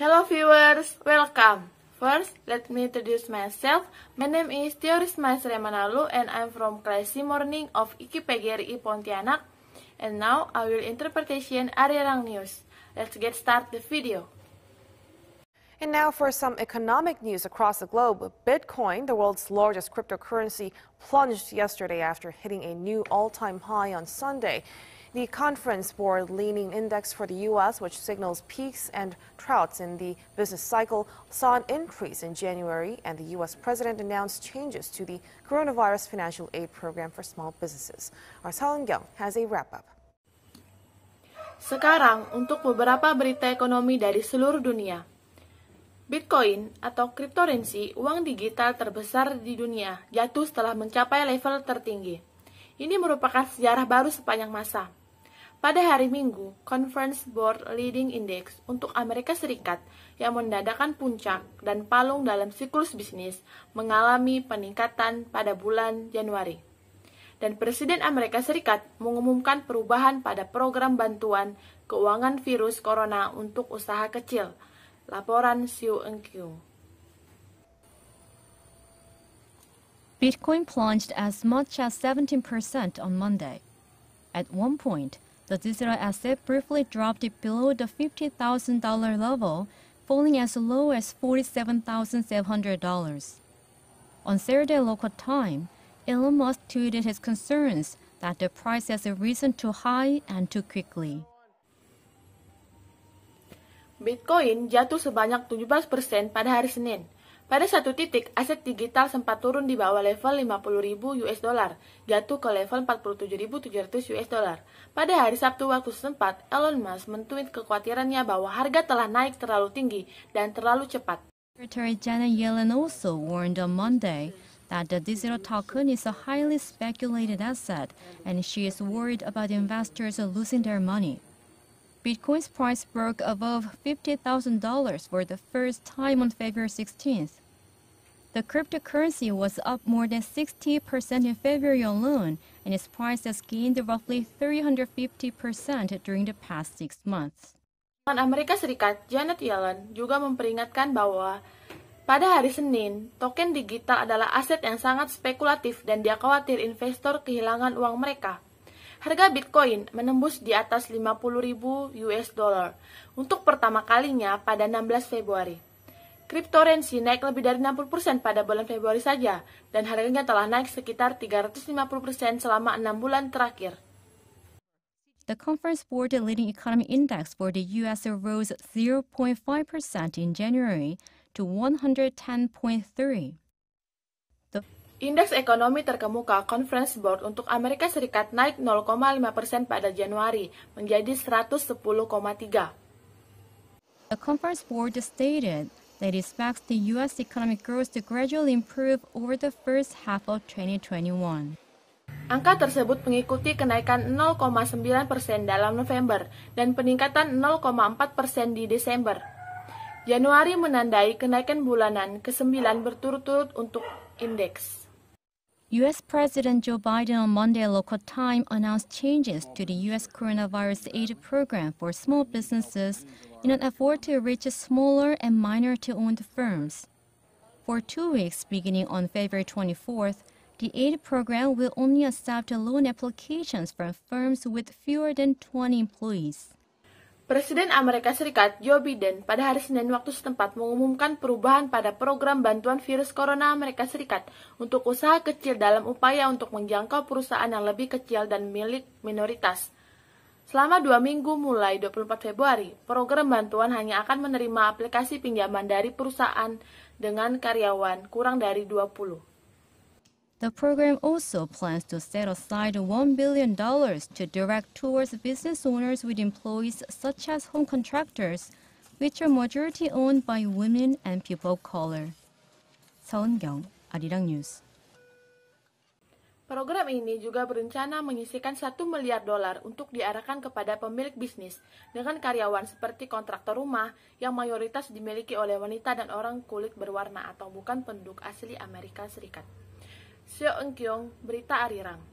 Hello viewers, welcome. First, let me introduce myself. My name is Theoris Mas Remanalu and I'm from Classy Morning of IKPGRI Pontianak. And now, I will interpretation Arirang News. Let's get start the video. And now for some economic news across the globe. Bitcoin, the world's largest cryptocurrency, plunged yesterday after hitting a new all-time high on Sunday. The Conference Board Leaning Index for the U.S., which signals peaks and troughs in the business cycle, saw an increase in January, and the U.S. president announced changes to the Coronavirus Financial Aid Program for small businesses. Our has a wrap-up. Sekarang, untuk beberapa berita ekonomi dari seluruh dunia. Bitcoin atau cryptocurrency uang digital terbesar di dunia jatuh setelah mencapai level tertinggi. Ini merupakan sejarah baru sepanjang masa. Pada hari Minggu, Conference Board Leading Index untuk Amerika Serikat yang mendadakan puncak dan palung dalam siklus bisnis mengalami peningkatan pada bulan Januari. Dan Presiden Amerika Serikat mengumumkan perubahan pada program bantuan keuangan virus corona untuk usaha kecil. Laporan Siu Engkiu. Bitcoin plunged as much as 17% on Monday. At one point, The digital asset briefly dropped below the $50,000 level, falling as low as $47,700. On Saturday local time, Elon Musk tweeted his concerns that the price has risen too high and too quickly. Bitcoin jatuh sebanyak 17% pada hari Senin Pada satu titik, aset digital sempat turun di bawah level 50.000 US dollar, jatuh ke level 47.700 US dollar. Pada hari Sabtu waktu setempat, Elon Musk mentuit kekhawatirannya bahwa harga telah naik terlalu tinggi dan terlalu cepat. Secretary Janet Yellen also warned on Monday that the digital token is a highly speculated asset and she is worried about investors losing their money. Bitcoin's price broke above $50,000 for the first time on February 16th. The cryptocurrency was up more than 60% in February alone, and its price has gained roughly 350% during the past six months. Amerika Serikat, Janet Yellen juga memperingatkan bahwa pada hari Senin, token digital adalah aset yang sangat spekulatif dan dia khawatir investor kehilangan uang mereka. Harga Bitcoin menembus di atas 50.000 US dollar untuk pertama kalinya pada 16 Februari. Cryptocurrency naik lebih dari 60% pada bulan Februari saja dan harganya telah naik sekitar 350% selama 6 bulan terakhir. The Conference Board Leading Economy Index for the US rose 0.5% in January to 110.3. Indeks ekonomi terkemuka Conference Board untuk Amerika Serikat naik 0,5% pada Januari menjadi 110,3. The Conference Board stated that it expects the U.S. economic growth to gradually improve over the first half of 2021. Angka tersebut mengikuti kenaikan 0,9 persen dalam November dan peningkatan 0,4 persen di Desember. Januari menandai kenaikan bulanan ke-9 berturut-turut untuk indeks. U.S. President Joe Biden on Monday local time announced changes to the U.S. coronavirus aid program for small businesses in an effort to reach smaller and minority owned firms. For two weeks, beginning on February 24th, the aid program will only accept loan applications from firms with fewer than 20 employees. Presiden Amerika Serikat Joe Biden pada hari Senin waktu setempat mengumumkan perubahan pada program bantuan virus corona Amerika Serikat untuk usaha kecil dalam upaya untuk menjangkau perusahaan yang lebih kecil dan milik minoritas. Selama dua minggu mulai 24 Februari, program bantuan hanya akan menerima aplikasi pinjaman dari perusahaan dengan karyawan kurang dari 20. The program also plans to set aside $1 billion to direct towards business owners with employees such as home contractors, which are majority owned by women and people of color. Kyung, Arirang News. Program ini juga berencana menyisikan 1 miliar dolar untuk diarahkan kepada pemilik bisnis dengan karyawan seperti kontraktor rumah yang mayoritas dimiliki oleh wanita dan orang kulit berwarna atau bukan penduduk asli Amerika Serikat. Seo Eun Kyung, Berita Arirang.